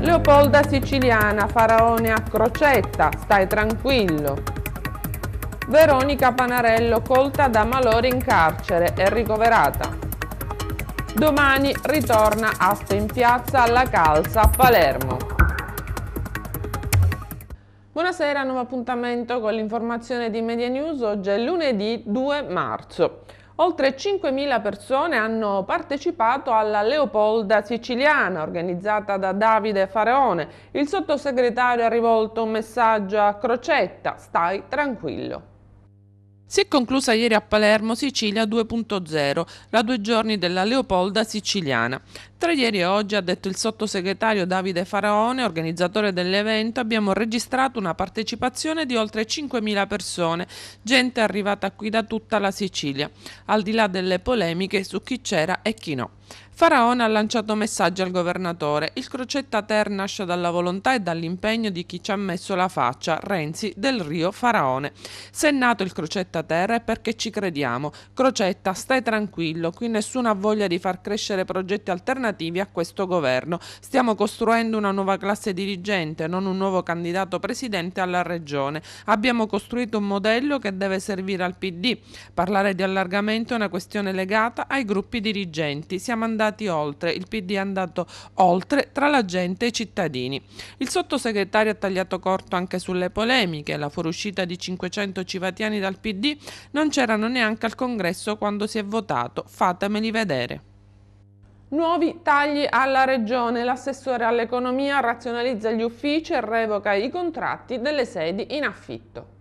Leopolda siciliana, faraone a crocetta, stai tranquillo. Veronica Panarello colta da malore in carcere e ricoverata. Domani ritorna Aste in piazza alla calza a Palermo. Buonasera, nuovo appuntamento con l'informazione di Media News. Oggi è lunedì 2 marzo. Oltre 5.000 persone hanno partecipato alla Leopolda siciliana organizzata da Davide Fareone. Il sottosegretario ha rivolto un messaggio a Crocetta, stai tranquillo. Si è conclusa ieri a Palermo Sicilia 2.0, la due giorni della Leopolda siciliana. Tra ieri e oggi, ha detto il sottosegretario Davide Faraone, organizzatore dell'evento, abbiamo registrato una partecipazione di oltre 5.000 persone, gente arrivata qui da tutta la Sicilia, al di là delle polemiche su chi c'era e chi no. Faraone ha lanciato messaggi al governatore. Il crocetta Ter nasce dalla volontà e dall'impegno di chi ci ha messo la faccia, Renzi, del Rio Faraone. Se è nato il crocetta Ter è perché ci crediamo. Crocetta, stai tranquillo, qui nessuno ha voglia di far crescere progetti alternativi a questo governo. Stiamo costruendo una nuova classe dirigente, non un nuovo candidato presidente alla regione. Abbiamo costruito un modello che deve servire al PD. Parlare di allargamento è una questione legata ai gruppi dirigenti. Siamo andati andati oltre, il PD è andato oltre tra la gente e i cittadini. Il sottosegretario ha tagliato corto anche sulle polemiche, la fuoriuscita di 500 civatiani dal PD non c'erano neanche al congresso quando si è votato, fatemeli vedere. Nuovi tagli alla Regione. L'assessore all'economia razionalizza gli uffici e revoca i contratti delle sedi in affitto.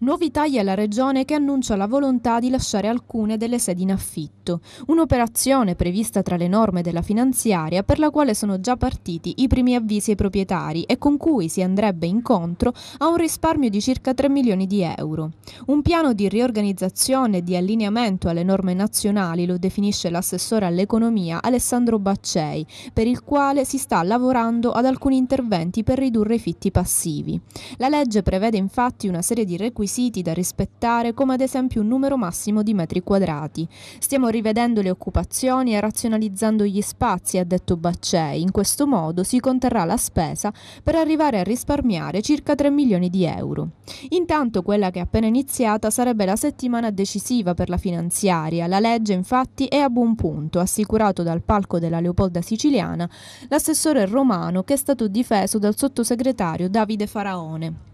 Nuovi tagli alla Regione che annuncia la volontà di lasciare alcune delle sedi in affitto, un'operazione prevista tra le norme della finanziaria per la quale sono già partiti i primi avvisi ai proprietari e con cui si andrebbe incontro a un risparmio di circa 3 milioni di euro. Un piano di riorganizzazione e di allineamento alle norme nazionali lo definisce l'assessore all'economia Alessandro Baccei, per il quale si sta lavorando ad alcuni interventi per ridurre i fitti passivi. La legge prevede infatti una serie di requisiti requisiti da rispettare come ad esempio un numero massimo di metri quadrati. Stiamo rivedendo le occupazioni e razionalizzando gli spazi, ha detto Baccei. In questo modo si conterrà la spesa per arrivare a risparmiare circa 3 milioni di euro. Intanto quella che è appena iniziata sarebbe la settimana decisiva per la finanziaria. La legge infatti è a buon punto, assicurato dal palco della Leopolda siciliana l'assessore romano che è stato difeso dal sottosegretario Davide Faraone.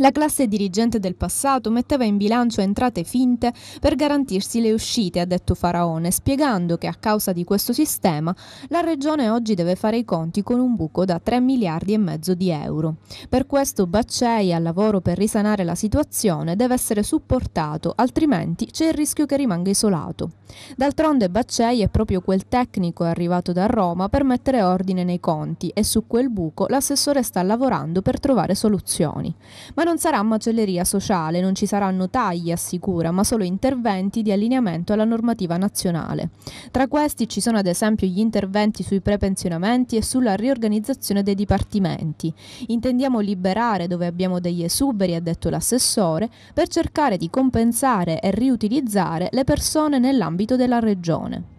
La classe dirigente del passato metteva in bilancio entrate finte per garantirsi le uscite, ha detto Faraone, spiegando che a causa di questo sistema la regione oggi deve fare i conti con un buco da 3 miliardi e mezzo di euro. Per questo Baccei al lavoro per risanare la situazione deve essere supportato, altrimenti c'è il rischio che rimanga isolato. D'altronde Baccei è proprio quel tecnico arrivato da Roma per mettere ordine nei conti e su quel buco l'assessore sta lavorando per trovare soluzioni. Ma non sarà macelleria sociale, non ci saranno tagli, assicura, ma solo interventi di allineamento alla normativa nazionale. Tra questi ci sono ad esempio gli interventi sui prepensionamenti e sulla riorganizzazione dei dipartimenti. Intendiamo liberare dove abbiamo degli esuberi, ha detto l'assessore, per cercare di compensare e riutilizzare le persone nell'ambito della regione.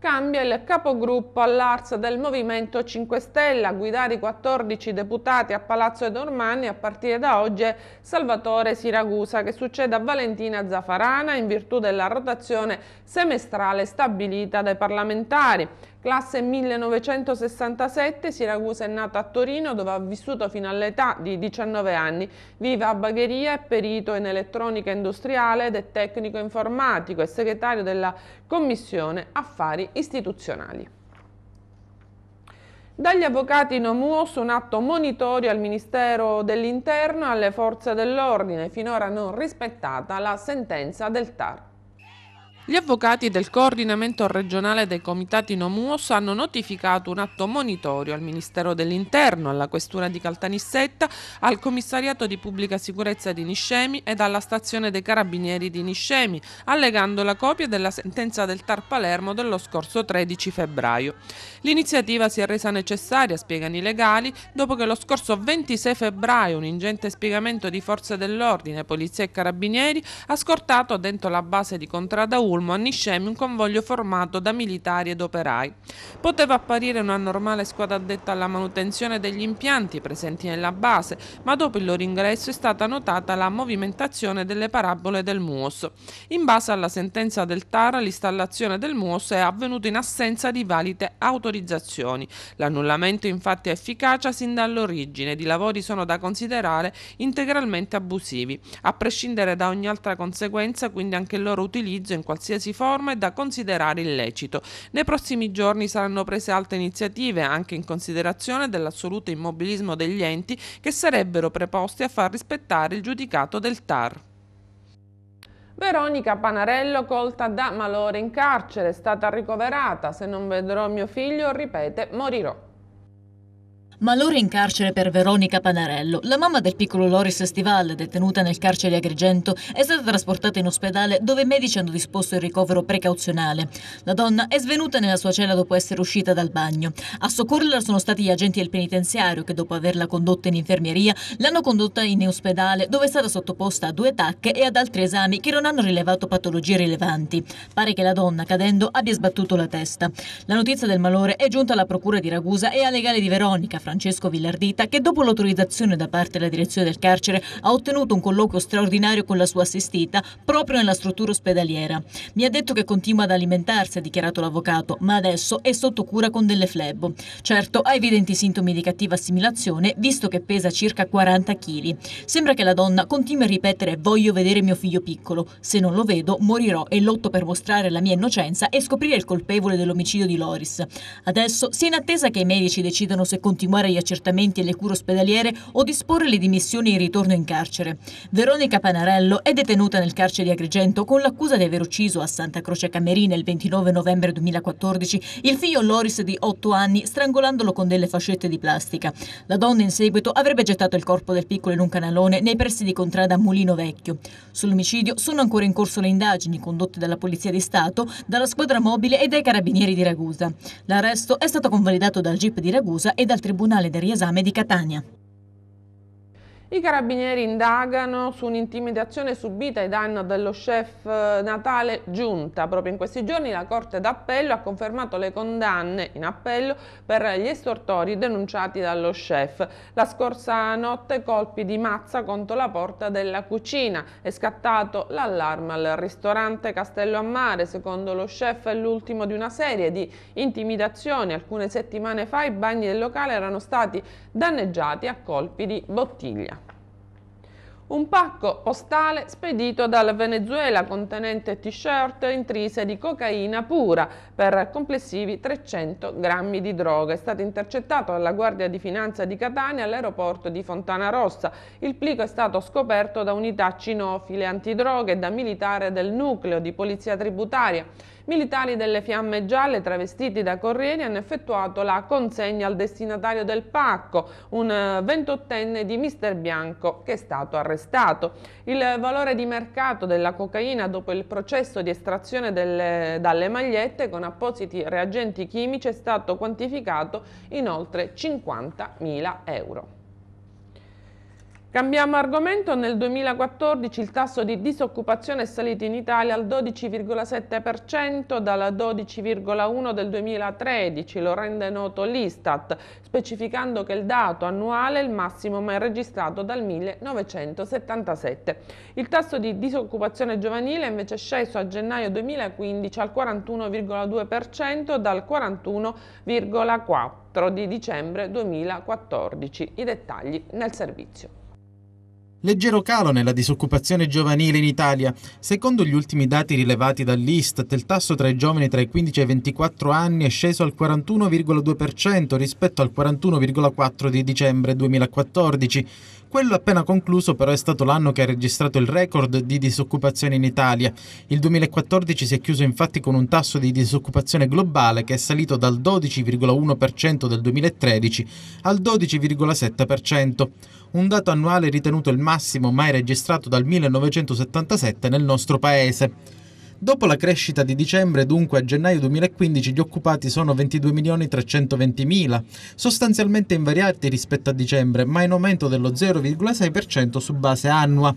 Cambia il capogruppo all'Arsa del Movimento 5 Stelle, a guidare i 14 deputati a Palazzo Edormanni a partire da oggi è Salvatore Siragusa che succede a Valentina Zafarana in virtù della rotazione semestrale stabilita dai parlamentari. Classe 1967, Siracusa è nata a Torino dove ha vissuto fino all'età di 19 anni. Vive a Bagheria, è perito in elettronica industriale ed è tecnico informatico e segretario della Commissione Affari Istituzionali. Dagli avvocati Nomuos un atto monitorio al Ministero dell'Interno e alle forze dell'ordine, finora non rispettata la sentenza del TAR. Gli avvocati del coordinamento regionale dei comitati Nomuos hanno notificato un atto monitorio al Ministero dell'Interno, alla Questura di Caltanissetta, al Commissariato di Pubblica Sicurezza di Niscemi ed alla Stazione dei Carabinieri di Niscemi, allegando la copia della sentenza del Tar Palermo dello scorso 13 febbraio. L'iniziativa si è resa necessaria, spiegano i legali, dopo che lo scorso 26 febbraio un ingente spiegamento di forze dell'ordine, polizia e carabinieri ha scortato dentro la base di Contradauro Sulmo a Niscemi un convoglio formato da militari ed operai. Poteva apparire una normale squadra addetta alla manutenzione degli impianti presenti nella base, ma dopo il loro ingresso è stata notata la movimentazione delle parabole del MUOS. In base alla sentenza del TAR, l'installazione del MUOS è avvenuta in assenza di valide autorizzazioni. L'annullamento infatti è efficace sin dall'origine ed i lavori sono da considerare integralmente abusivi, a prescindere da ogni altra conseguenza, quindi anche il loro utilizzo in qualsiasi qualsiasi forma è da considerare illecito. Nei prossimi giorni saranno prese altre iniziative anche in considerazione dell'assoluto immobilismo degli enti che sarebbero preposti a far rispettare il giudicato del TAR. Veronica Panarello colta da malore in carcere, è stata ricoverata, se non vedrò mio figlio, ripete, morirò. Malore in carcere per Veronica Panarello. La mamma del piccolo Loris Stival, detenuta nel carcere di Agrigento, è stata trasportata in ospedale dove i medici hanno disposto il ricovero precauzionale. La donna è svenuta nella sua cella dopo essere uscita dal bagno. A soccorrerla sono stati gli agenti del penitenziario che dopo averla condotta in infermieria l'hanno condotta in ospedale dove è stata sottoposta a due tacche e ad altri esami che non hanno rilevato patologie rilevanti. Pare che la donna cadendo abbia sbattuto la testa. La notizia del malore è giunta alla procura di Ragusa e al legale di Veronica, Francesco Villardita, che dopo l'autorizzazione da parte della direzione del carcere ha ottenuto un colloquio straordinario con la sua assistita proprio nella struttura ospedaliera. Mi ha detto che continua ad alimentarsi, ha dichiarato l'avvocato, ma adesso è sotto cura con delle flebbo. Certo, ha evidenti sintomi di cattiva assimilazione, visto che pesa circa 40 kg. Sembra che la donna continui a ripetere voglio vedere mio figlio piccolo, se non lo vedo morirò e lotto per mostrare la mia innocenza e scoprire il colpevole dell'omicidio di Loris. Adesso si è in attesa che i medici decidano se continuare continuare gli accertamenti e le cure ospedaliere o disporre le dimissioni in ritorno in carcere. Veronica Panarello è detenuta nel carcere di Agrigento con l'accusa di aver ucciso a Santa Croce Camerina il 29 novembre 2014 il figlio Loris di 8 anni strangolandolo con delle fascette di plastica. La donna in seguito avrebbe gettato il corpo del piccolo in un canalone nei pressi di contrada Mulino Vecchio. Sull'omicidio sono ancora in corso le indagini condotte dalla Polizia di Stato, dalla squadra mobile e dai carabinieri di Ragusa. L'arresto è stato convalidato dal GIP di Ragusa e dal Tribunale Tribunale del Riesame di Catania. I carabinieri indagano su un'intimidazione subita ai danni dello chef eh, Natale Giunta. Proprio in questi giorni la Corte d'Appello ha confermato le condanne in appello per gli estortori denunciati dallo chef. La scorsa notte colpi di mazza contro la porta della cucina. È scattato l'allarme al ristorante Castello a Mare. Secondo lo chef è l'ultimo di una serie di intimidazioni. Alcune settimane fa i bagni del locale erano stati danneggiati a colpi di bottiglia. Un pacco postale spedito dal Venezuela contenente t-shirt intrise di cocaina pura per complessivi 300 grammi di droga. È stato intercettato dalla Guardia di Finanza di Catania all'aeroporto di Fontana Rossa. Il plico è stato scoperto da unità cinofile antidroga e da militare del nucleo di polizia tributaria Militari delle Fiamme Gialle travestiti da corrieri hanno effettuato la consegna al destinatario del pacco, un 28enne eh, di Mister Bianco che è stato arrestato. Il valore di mercato della cocaina dopo il processo di estrazione delle, dalle magliette con appositi reagenti chimici è stato quantificato in oltre 50.000 euro. Cambiamo argomento, nel 2014 il tasso di disoccupazione è salito in Italia al 12,7% dalla 12,1% del 2013, lo rende noto l'Istat, specificando che il dato annuale è il massimo mai registrato dal 1977. Il tasso di disoccupazione giovanile è invece sceso a gennaio 2015 al 41,2% dal 41,4% di dicembre 2014. I dettagli nel servizio. Leggero calo nella disoccupazione giovanile in Italia. Secondo gli ultimi dati rilevati dall'Istat, il tasso tra i giovani tra i 15 e i 24 anni è sceso al 41,2% rispetto al 41,4% di dicembre 2014. Quello appena concluso però è stato l'anno che ha registrato il record di disoccupazione in Italia. Il 2014 si è chiuso infatti con un tasso di disoccupazione globale che è salito dal 12,1% del 2013 al 12,7%, un dato annuale ritenuto il massimo mai registrato dal 1977 nel nostro paese. Dopo la crescita di dicembre, dunque a gennaio 2015 gli occupati sono 22.320.000, sostanzialmente invariati rispetto a dicembre, ma in aumento dello 0,6% su base annua.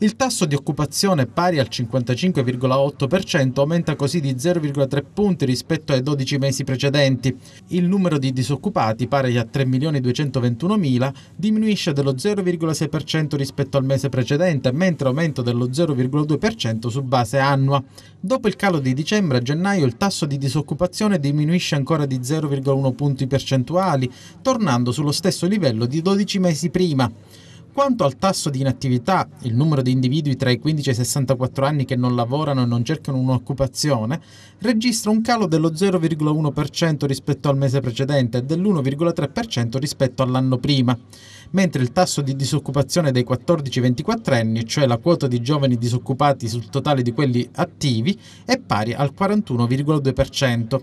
Il tasso di occupazione pari al 55,8% aumenta così di 0,3 punti rispetto ai 12 mesi precedenti. Il numero di disoccupati pari a 3.221.000 diminuisce dello 0,6% rispetto al mese precedente, mentre aumento dello 0,2% su base annua. Dopo il calo di dicembre a gennaio il tasso di disoccupazione diminuisce ancora di 0,1 punti percentuali, tornando sullo stesso livello di 12 mesi prima quanto al tasso di inattività, il numero di individui tra i 15 e i 64 anni che non lavorano e non cercano un'occupazione registra un calo dello 0,1% rispetto al mese precedente e dell'1,3% rispetto all'anno prima mentre il tasso di disoccupazione dei 14-24 anni, cioè la quota di giovani disoccupati sul totale di quelli attivi, è pari al 41,2%.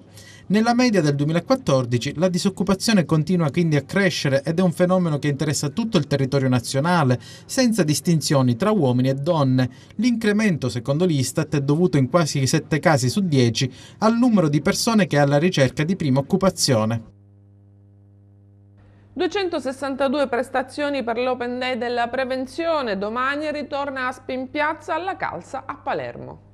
Nella media del 2014 la disoccupazione continua quindi a crescere ed è un fenomeno che interessa tutto il territorio nazionale, senza distinzioni tra uomini e donne. L'incremento, secondo l'Istat, è dovuto in quasi 7 casi su 10 al numero di persone che è alla ricerca di prima occupazione. 262 prestazioni per l'Open Day della prevenzione, domani ritorna Aspi in piazza alla calza a Palermo.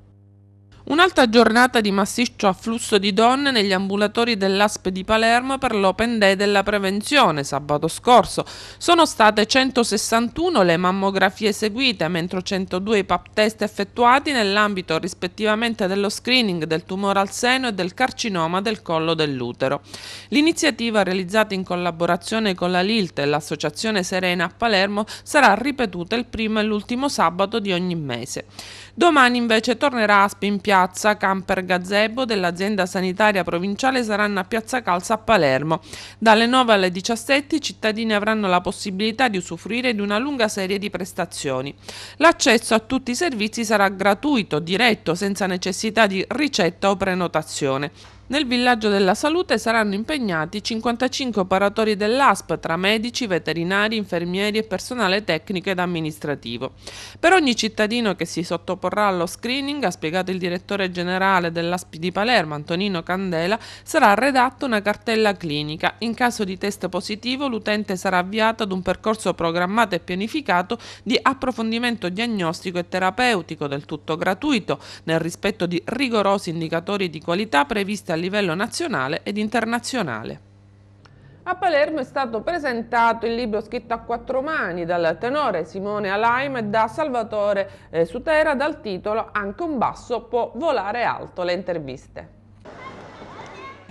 Un'altra giornata di massiccio afflusso di donne negli ambulatori dell'ASP di Palermo per l'Open Day della prevenzione sabato scorso. Sono state 161 le mammografie eseguite, mentre 102 i pap test effettuati nell'ambito rispettivamente dello screening del tumore al seno e del carcinoma del collo dell'utero. L'iniziativa realizzata in collaborazione con la LILT e l'Associazione Serena a Palermo sarà ripetuta il primo e l'ultimo sabato di ogni mese. Domani invece tornerà Aspi in piazza, camper gazebo dell'azienda sanitaria provinciale saranno a Piazza Calza a Palermo. Dalle 9 alle 17 i cittadini avranno la possibilità di usufruire di una lunga serie di prestazioni. L'accesso a tutti i servizi sarà gratuito, diretto, senza necessità di ricetta o prenotazione. Nel villaggio della salute saranno impegnati 55 operatori dell'ASP tra medici, veterinari, infermieri e personale tecnico ed amministrativo. Per ogni cittadino che si sottoporrà allo screening, ha spiegato il direttore generale dell'ASP di Palermo, Antonino Candela, sarà redatta una cartella clinica. In caso di test positivo l'utente sarà avviato ad un percorso programmato e pianificato di approfondimento diagnostico e terapeutico del tutto gratuito, nel rispetto di rigorosi indicatori di qualità previsti all'interno livello nazionale ed internazionale. A Palermo è stato presentato il libro scritto a quattro mani dal tenore Simone Alaim e da Salvatore eh, Sutera dal titolo Anche un basso può volare alto le interviste.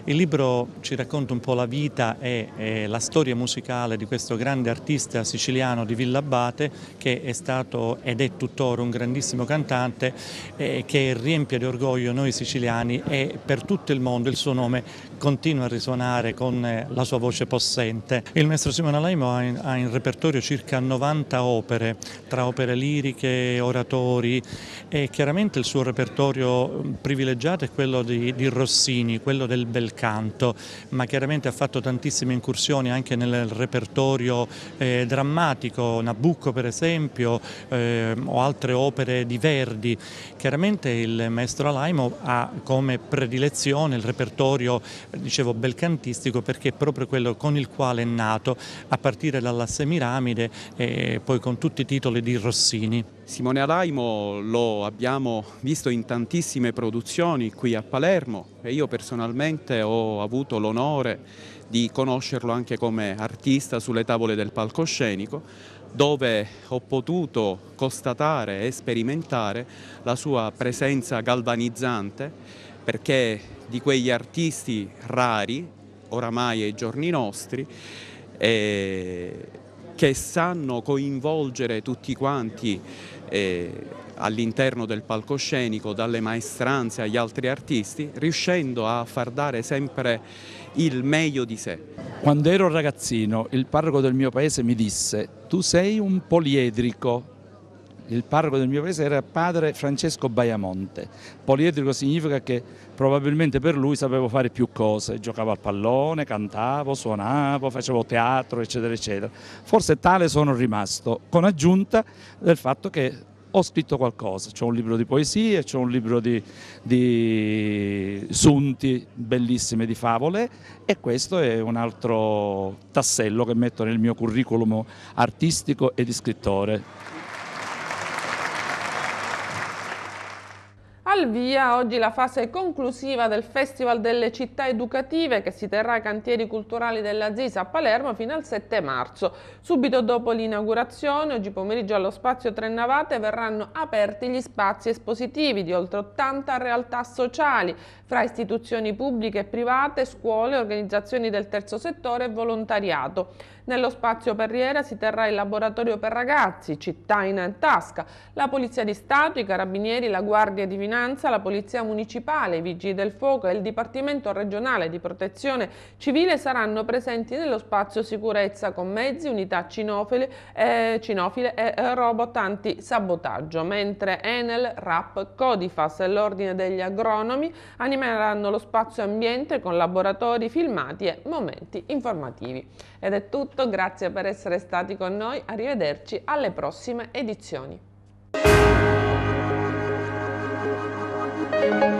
Il libro ci racconta un po' la vita e, e la storia musicale di questo grande artista siciliano di Villa Abate che è stato ed è tuttora un grandissimo cantante eh, che riempie di orgoglio noi siciliani e per tutto il mondo il suo nome continua a risuonare con eh, la sua voce possente. Il maestro Simone Laimo ha in, ha in repertorio circa 90 opere, tra opere liriche, oratori e chiaramente il suo repertorio privilegiato è quello di, di Rossini, quello del bel canto, ma chiaramente ha fatto tantissime incursioni anche nel repertorio eh, drammatico, Nabucco per esempio eh, o altre opere di Verdi. Chiaramente il maestro Alaimo ha come predilezione il repertorio, dicevo, belcantistico perché è proprio quello con il quale è nato, a partire dalla Semiramide e poi con tutti i titoli di Rossini. Simone Alaimo lo abbiamo visto in tantissime produzioni qui a Palermo e io personalmente ho avuto l'onore di conoscerlo anche come artista sulle tavole del palcoscenico dove ho potuto constatare e sperimentare la sua presenza galvanizzante perché di quegli artisti rari oramai ai giorni nostri e eh, che sanno coinvolgere tutti quanti eh, all'interno del palcoscenico, dalle maestranze agli altri artisti, riuscendo a far dare sempre il meglio di sé. Quando ero ragazzino il parroco del mio paese mi disse tu sei un poliedrico, il parroco del mio paese era padre Francesco Baiamonte. Poliedrico significa che probabilmente per lui sapevo fare più cose, giocavo al pallone, cantavo, suonavo, facevo teatro, eccetera, eccetera. Forse tale sono rimasto, con aggiunta del fatto che ho scritto qualcosa, c'è un libro di poesie, c'è un libro di, di sunti bellissime di favole e questo è un altro tassello che metto nel mio curriculum artistico e di scrittore. al via oggi la fase conclusiva del Festival delle città educative che si terrà ai cantieri culturali della Zisa a Palermo fino al 7 marzo. Subito dopo l'inaugurazione, oggi pomeriggio allo spazio Tre Navate verranno aperti gli spazi espositivi di oltre 80 realtà sociali, fra istituzioni pubbliche e private, scuole, organizzazioni del terzo settore e volontariato. Nello spazio Perriera si terrà il laboratorio per ragazzi, città in tasca, la Polizia di Stato, i Carabinieri, la Guardia di Finanza, vigilanza, la Polizia Municipale, i Vigili del Fuoco e il Dipartimento Regionale di Protezione Civile saranno presenti nello spazio sicurezza con mezzi, unità cinofile, eh, cinofile e eh, robot anti-sabotaggio, mentre Enel, RAP, Codifas e l'Ordine degli Agronomi animeranno lo spazio ambiente con laboratori, filmati e momenti informativi. Ed è tutto, grazie per essere stati con noi, arrivederci alle prossime edizioni. Thank you.